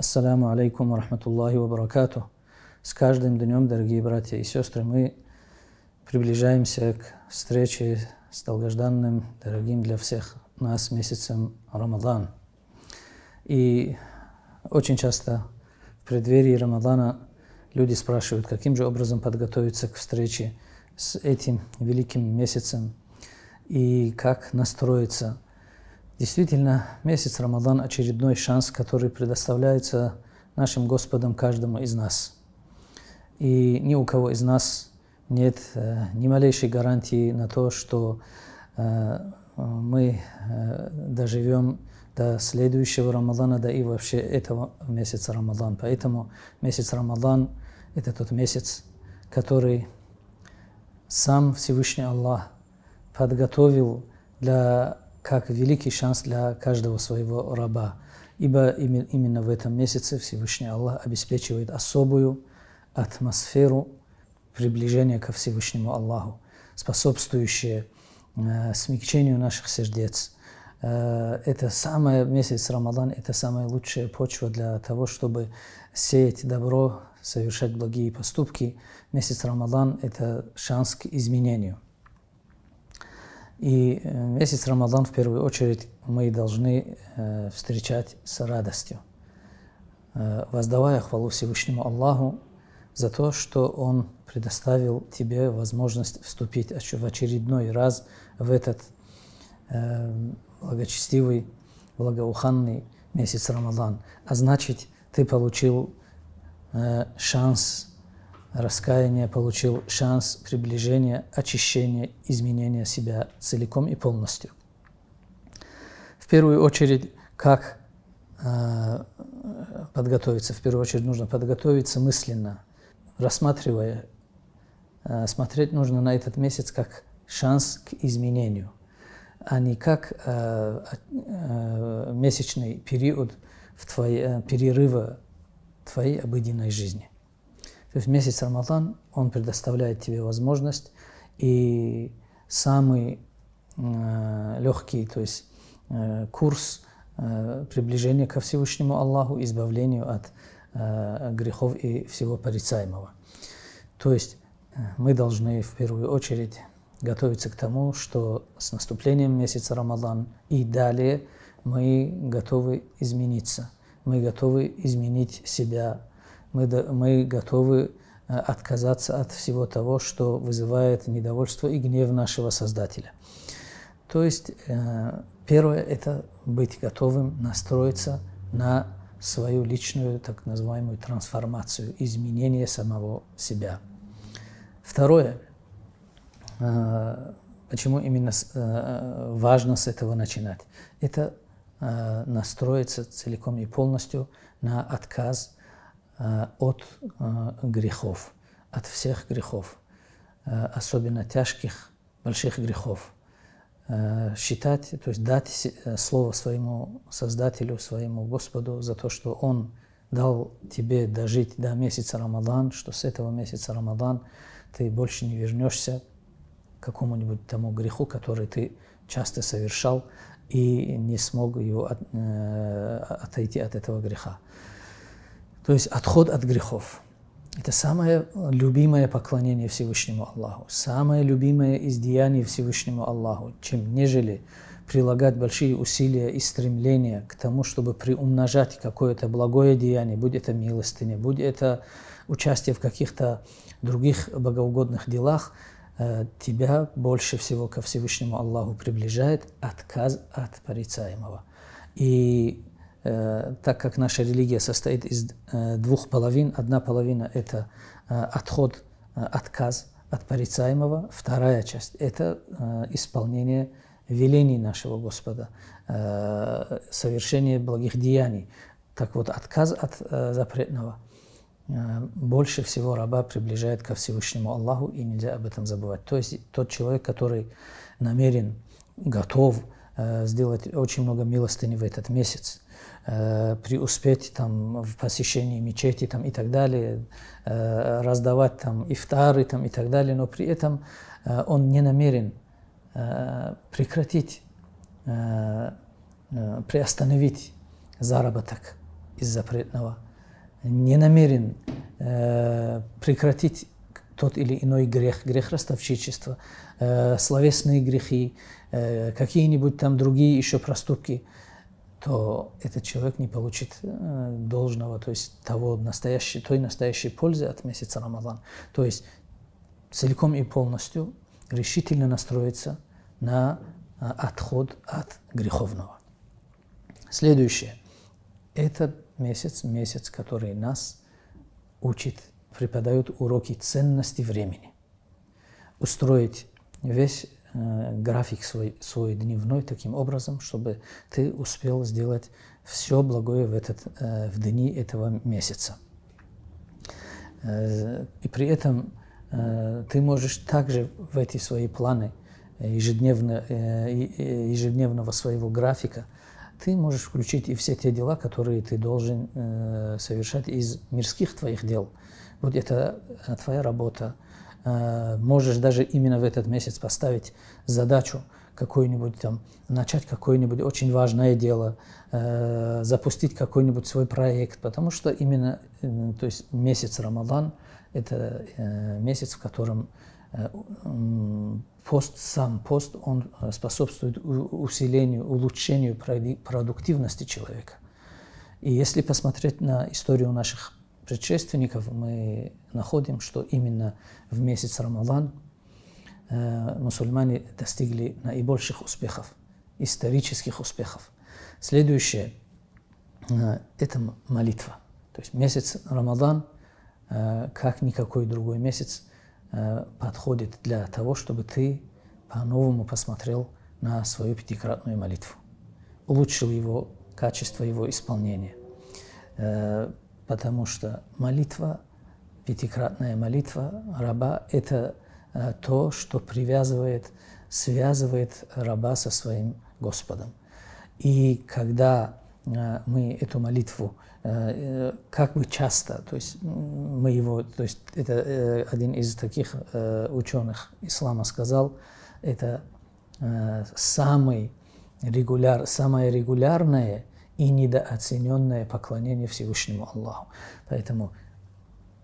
Ассаламу алейкум рахматуллахи ва баракату. С каждым днем, дорогие братья и сестры, мы приближаемся к встрече с долгожданным, дорогим для всех нас месяцем Рамадан. И очень часто в преддверии Рамадана люди спрашивают, каким же образом подготовиться к встрече с этим великим месяцем и как настроиться – Действительно, месяц Рамадан – очередной шанс, который предоставляется нашим Господом каждому из нас. И ни у кого из нас нет э, ни малейшей гарантии на то, что э, мы э, доживем до следующего Рамадана, да и вообще этого месяца Рамадан. Поэтому месяц Рамадан – это тот месяц, который сам Всевышний Аллах подготовил для как великий шанс для каждого своего раба. Ибо именно в этом месяце Всевышний Аллах обеспечивает особую атмосферу приближения ко Всевышнему Аллаху, способствующее э, смягчению наших сердец. Э, это самый месяц Рамадан, это самая лучшая почва для того, чтобы сеять добро, совершать благие поступки. Месяц Рамадан – это шанс к изменению. И э, месяц Рамадан, в первую очередь, мы должны э, встречать с радостью, э, воздавая хвалу Всевышнему Аллаху за то, что Он предоставил тебе возможность вступить в очередной раз в этот благочестивый, благоуханный месяц Рамадан. А значит, ты получил шанс раскаяния получил шанс приближения, очищения, изменения себя целиком и полностью. В первую очередь, как э, подготовиться? В первую очередь нужно подготовиться мысленно, рассматривая, э, смотреть нужно на этот месяц как шанс к изменению, а не как э, э, месячный период в твои э, перерыва твоей обыденной жизни. То есть месяц Рамадан, он предоставляет тебе возможность и самый э, легкий, то есть э, курс э, приближения ко Всевышнему Аллаху, избавлению от э, грехов и всего порицаемого. То есть э, мы должны в первую очередь готовиться к тому, что с наступлением месяца Рамадан и далее мы готовы измениться, мы готовы изменить себя мы, мы готовы э, отказаться от всего того, что вызывает недовольство и гнев нашего Создателя. То есть э, первое – это быть готовым настроиться на свою личную так называемую трансформацию, изменение самого себя. Второе э, почему именно важно с этого начинать? Это настроиться целиком и полностью на отказ Э, от э, грехов, от всех грехов, э, особенно тяжких, больших грехов. Считать, то есть дать слово своему Создателю, своему Господу за то, что Он дал тебе дожить до месяца Рамадан, что с этого месяца Рамадан ты больше не вернешься к какому-нибудь тому греху, который ты часто совершал и не смог его от, отойти от этого греха. То есть отход от грехов. Это самое любимое поклонение Всевышнему Аллаху, самое любимое из деяний Всевышнему Аллаху, чем нежели прилагать большие усилия и стремления к тому, чтобы приумножать какое-то благое деяние, будь это милостыня, будь это участие в каких-то других богоугодных делах, э, тебя больше всего ко Всевышнему Аллаху приближает отказ от порицаемого. И Э, так как наша религия состоит из э, двух половин, одна половина – это э, отход, отказ от порицаемого, вторая часть – это исполнение велений нашего Господа, совершение благих деяний. Так вот, отказ от запретного больше всего раба приближает ко Всевышнему Аллаху, и нельзя об этом забывать. То есть тот человек, который намерен, готов сделать очень много милостыни в этот месяц – э, преуспеть там, в посещении мечети там, и так далее, э, раздавать там, ифтары там, и так далее, но при этом э, он не намерен э, прекратить, э, э, приостановить заработок из запретного, не намерен прекратить тот или иной грех, грех ростовщичества, словесные грехи, какие-нибудь там другие еще проступки – то этот человек не получит э, должного, то есть того настоящей, той настоящей пользы от месяца Рамадан. То есть целиком и полностью решительно настроиться на э, отход от греховного. Следующее. Этот месяц, месяц, который нас учит, преподают уроки ценности времени. Устроить весь Э, график свой, свой дневной таким образом, чтобы ты успел сделать все благое в, этот, э, в дни этого месяца. Э, и при этом ты можешь также в эти свои планы ежедневно, ежедневного своего графика, ты можешь включить и все те дела, которые ты должен совершать из мирских твоих дел. Вот это твоя работа, Э, можешь даже именно в этот месяц поставить задачу какую-нибудь там, начать какое-нибудь очень важное дело, э, запустить какой-нибудь свой проект, потому что именно, э, то есть месяц Рамадан – это э, месяц, в котором э, пост, сам пост, он э, способствует усилению, улучшению продуктивности человека. И если посмотреть на историю наших предшественников мы находим, что именно в месяц Рамадан э, мусульмане достигли наибольших успехов, исторических успехов. Следующее э, – это молитва. То есть месяц Рамадан, э, как никакой другой месяц, подходит для того, чтобы ты по-новому посмотрел на свою пятикратную молитву, улучшил его качество его исполнения потому что молитва, пятикратная молитва раба – это э, то, что привязывает, связывает раба со своим Господом. И когда э, мы эту молитву э, как бы часто, то есть мы его, то есть это один из таких ученых ислама сказал, это самый регуляр, самое регулярное и недооцененное поклонение Всевышнему Аллаху. Поэтому,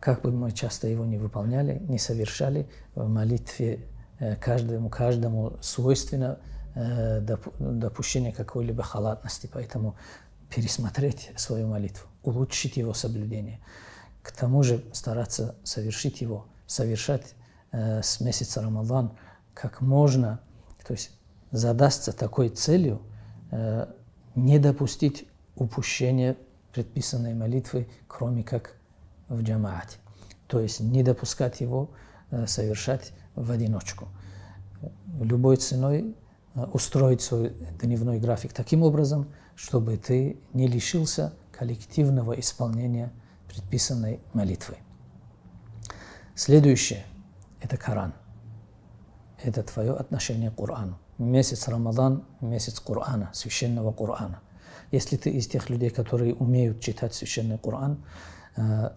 как бы мы часто его не выполняли, не совершали, в молитве э, каждому, каждому свойственно э, допущение какой-либо халатности. Поэтому пересмотреть свою молитву, улучшить его соблюдение. К тому же стараться совершить его, совершать э, с месяца Рамадан как можно, то есть задастся такой целью, не допустить упущения предписанной молитвы, кроме как в джамаате. То есть не допускать его э, совершать в одиночку. Любой ценой э, устроить свой дневной график таким образом, чтобы ты не лишился коллективного исполнения предписанной молитвы. Следующее – это Коран. Это твое отношение к Корану месяц Рамадан, месяц Корана, священного Корана. Если ты из тех людей, которые умеют читать священный Коран, э,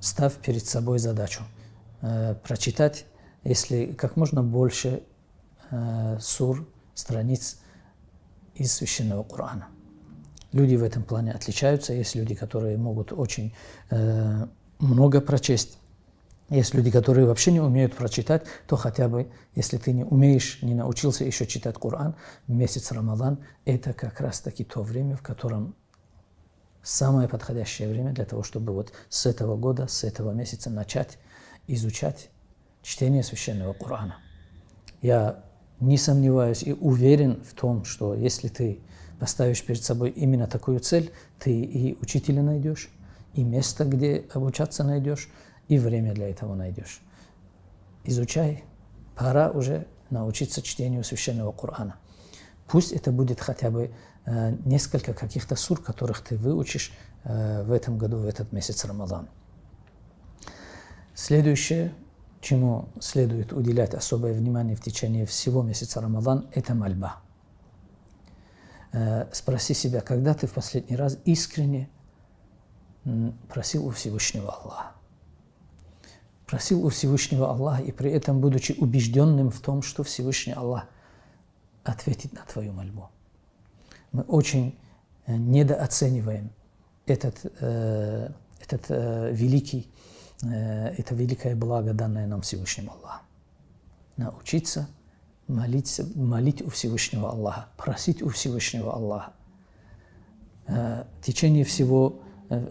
ставь перед собой задачу э, прочитать, если как можно больше э, сур, страниц из священного Корана. Люди в этом плане отличаются. Есть люди, которые могут очень много прочесть, есть люди, которые вообще не умеют прочитать, то хотя бы, если ты не умеешь, не научился еще читать Коран, месяц Рамадан – это как раз-таки то время, в котором самое подходящее время для того, чтобы вот с этого года, с этого месяца начать изучать чтение священного Корана. Я не сомневаюсь и уверен в том, что если ты поставишь перед собой именно такую цель, ты и учителя найдешь, и место, где обучаться найдешь – и время для этого найдешь. Изучай, пора уже научиться чтению священного Корана. Пусть это будет хотя бы э, несколько каких-то сур, которых ты выучишь э, в этом году, в этот месяц Рамадан. Следующее, чему следует уделять особое внимание в течение всего месяца Рамадан, это мольба. Э, спроси себя, когда ты в последний раз искренне просил у Всевышнего Аллаха просил у Всевышнего Аллаха, и при этом будучи убежденным в том, что Всевышний Аллах ответит на твою мольбу. Мы очень э, недооцениваем этот, э, этот э, великий, э, это великое благо, данное нам Всевышним Аллахом. Научиться молиться, молить у Всевышнего Аллаха, просить у Всевышнего Аллаха. Э, в течение всего, э,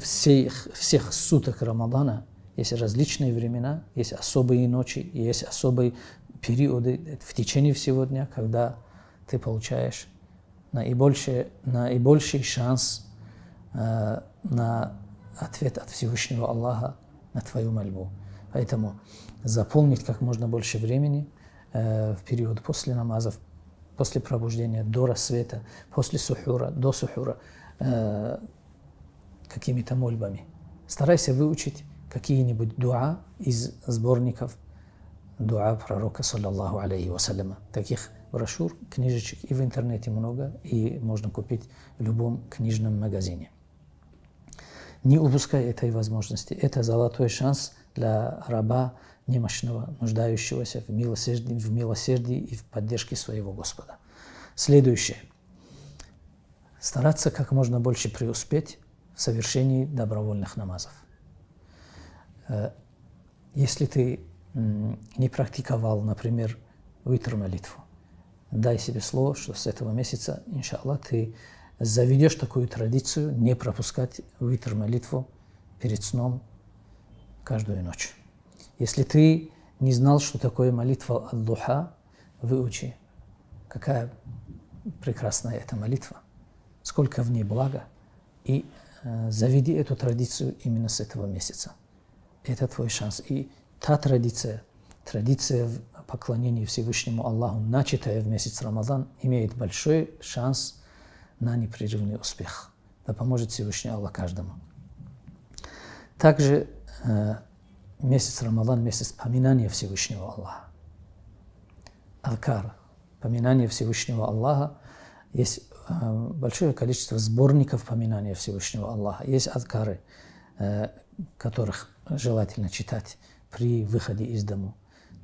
всех, всех суток Рамадана – есть различные времена, есть особые ночи, есть особые периоды в течение всего дня, когда ты получаешь наибольший, наибольший шанс э, на ответ от Всевышнего Аллаха на твою мольбу. Поэтому заполнить как можно больше времени э, в период после намазов, после пробуждения, до рассвета, после сухура, до сухура, э, какими-то мольбами. Старайся выучить какие-нибудь дуа из сборников дуа пророка, саллаллаху алейхи вассаляма. Таких брошюр, книжечек и в интернете много, и можно купить в любом книжном магазине. Не упускай этой возможности. Это золотой шанс для раба немощного, нуждающегося в милосердии, в милосердии и в поддержке своего Господа. Следующее. Стараться как можно больше преуспеть в совершении добровольных намазов. Э, если ты не практиковал, например, витр молитву, дай себе слово, что с этого месяца, иншаллах, ты заведешь такую традицию не пропускать витр молитву перед сном каждую ночь. Если ты не знал, что такое молитва Аллаха, выучи, какая прекрасная эта молитва, сколько в ней блага, и э, заведи эту традицию именно с этого месяца это твой шанс. И та традиция, традиция поклонения Всевышнему Аллаху, начатая в месяц Рамадан, имеет большой шанс на непрерывный успех. Да поможет Всевышний Аллах каждому. Также э, месяц Рамадан, месяц поминания Всевышнего Аллаха. Алкар, поминание Всевышнего Аллаха. Есть э, большое количество сборников поминания Всевышнего Аллаха. Есть адкары, э, которых желательно читать при выходе из дому,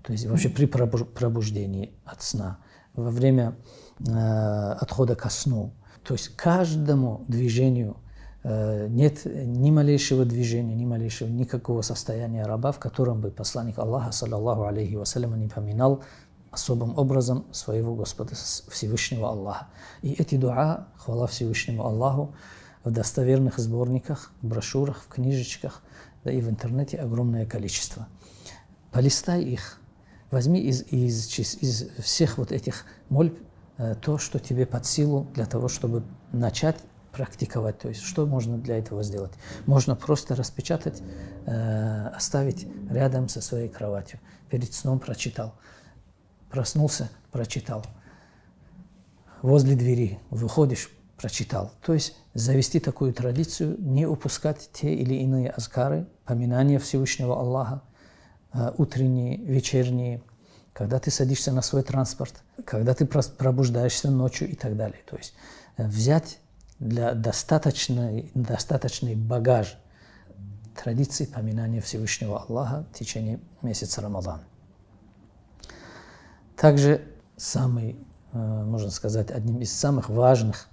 то есть вообще при пробуждении от сна, во время э, отхода ко сну. То есть каждому движению э, нет ни малейшего движения, ни малейшего никакого состояния раба, в котором бы посланник Аллаха, саллаллаху алейхи вассалям, не поминал особым образом своего Господа, Всевышнего Аллаха. И эти дуа, хвала Всевышнему Аллаху, в достоверных сборниках, в брошюрах, в книжечках – да и в интернете огромное количество. Полистай их, возьми из, из, из всех вот этих мольб э, то, что тебе под силу для того, чтобы начать практиковать. То есть что можно для этого сделать? Можно просто распечатать, э, оставить рядом со своей кроватью. Перед сном прочитал. Проснулся, прочитал. Возле двери выходишь, прочитал. То есть завести такую традицию, не упускать те или иные азкары, поминания Всевышнего Аллаха, э, утренние, вечерние, когда ты садишься на свой транспорт, когда ты пробуждаешься ночью и так далее. То есть э, взять для достаточной, достаточный багаж традиции поминания Всевышнего Аллаха в течение месяца Рамадан. Также самый, э, можно сказать, одним из самых важных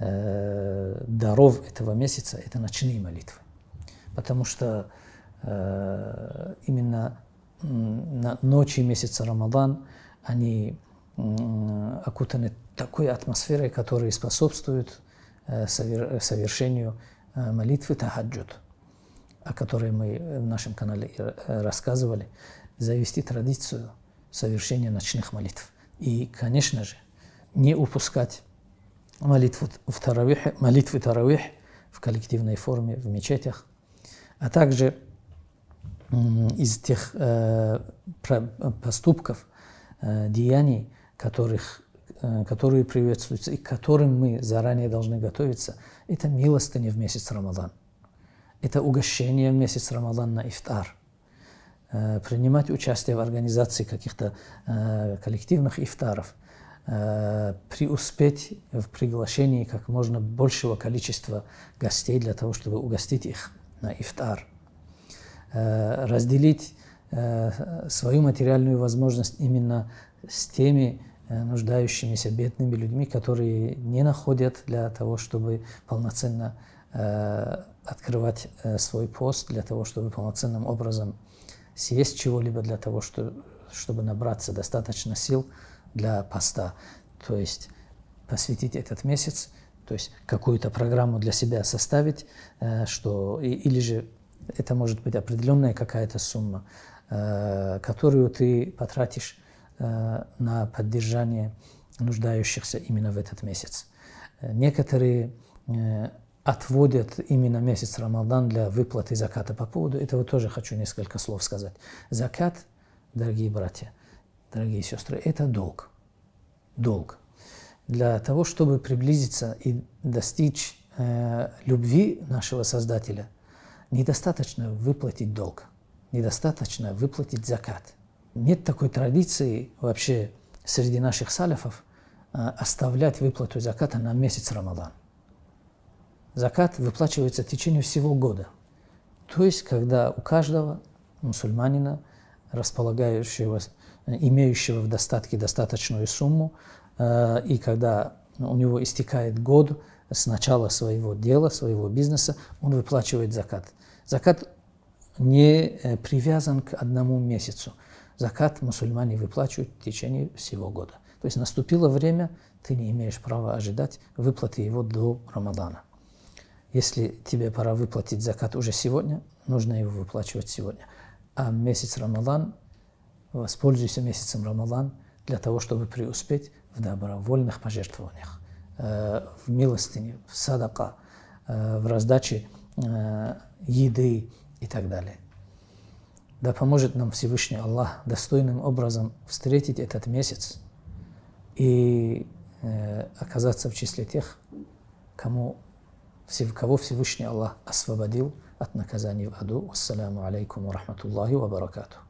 э, даров этого месяца – это ночные молитвы. Потому что э, именно на ночи месяца Рамадан они э, окутаны такой атмосферой, которая способствует э, совершению э, молитвы тахаджуд, о которой мы в нашем канале рассказывали, завести традицию совершения ночных молитв. И, конечно же, не упускать молитву в таравихе, молитвы таравих в коллективной форме в мечетях, а также из тех э, поступков, э, деяний, которых, э, которые приветствуются и к которым мы заранее должны готовиться, это милостыня в месяц Рамадан. Это угощение в месяц Рамадан на ифтар. Принимать участие в организации каких-то коллективных ифтаров – Э, преуспеть в приглашении как можно большего количества гостей для того, чтобы угостить их на ифтар, э, разделить э, свою материальную возможность именно с теми нуждающимися бедными людьми, которые не находят для того, чтобы полноценно открывать свой пост, для того, чтобы полноценным образом съесть чего-либо, для того, чтобы набраться достаточно сил – для поста. То есть посвятить этот месяц, то есть какую-то программу для себя составить, э, что, или же это может быть определенная какая-то сумма, э, которую ты потратишь э, на поддержание нуждающихся именно в этот месяц. Некоторые отводят именно месяц Рамадан для выплаты заката. По поводу этого тоже хочу несколько слов сказать. Закат, дорогие братья, дорогие сестры, это долг. Долг. Для того, чтобы приблизиться и достичь э, любви нашего Создателя, недостаточно выплатить долг, недостаточно выплатить закат. Нет такой традиции вообще среди наших салифов э, оставлять выплату заката на месяц Рамадан. Закат выплачивается в течение всего года. То есть, когда у каждого мусульманина, располагающегося имеющего в достатке достаточную сумму, э, и когда у него истекает год с начала своего дела, своего бизнеса, он выплачивает закат. Закат не э, привязан к одному месяцу. Закат мусульмане выплачивают в течение всего года. То есть наступило время, ты не имеешь права ожидать выплаты его до Рамадана. Если тебе пора выплатить закат уже сегодня, нужно его выплачивать сегодня. А месяц Рамадан воспользуйся месяцем Рамадан для того, чтобы преуспеть в добровольных пожертвованиях, э, в милостыне, в садака, э, в раздаче э, еды и так далее. Да поможет нам Всевышний Аллах достойным образом встретить этот месяц и оказаться в числе тех, кому, кого Всевышний Аллах освободил от наказаний в аду. Ассаламу алейкум ва рахматуллахи ва баракатух.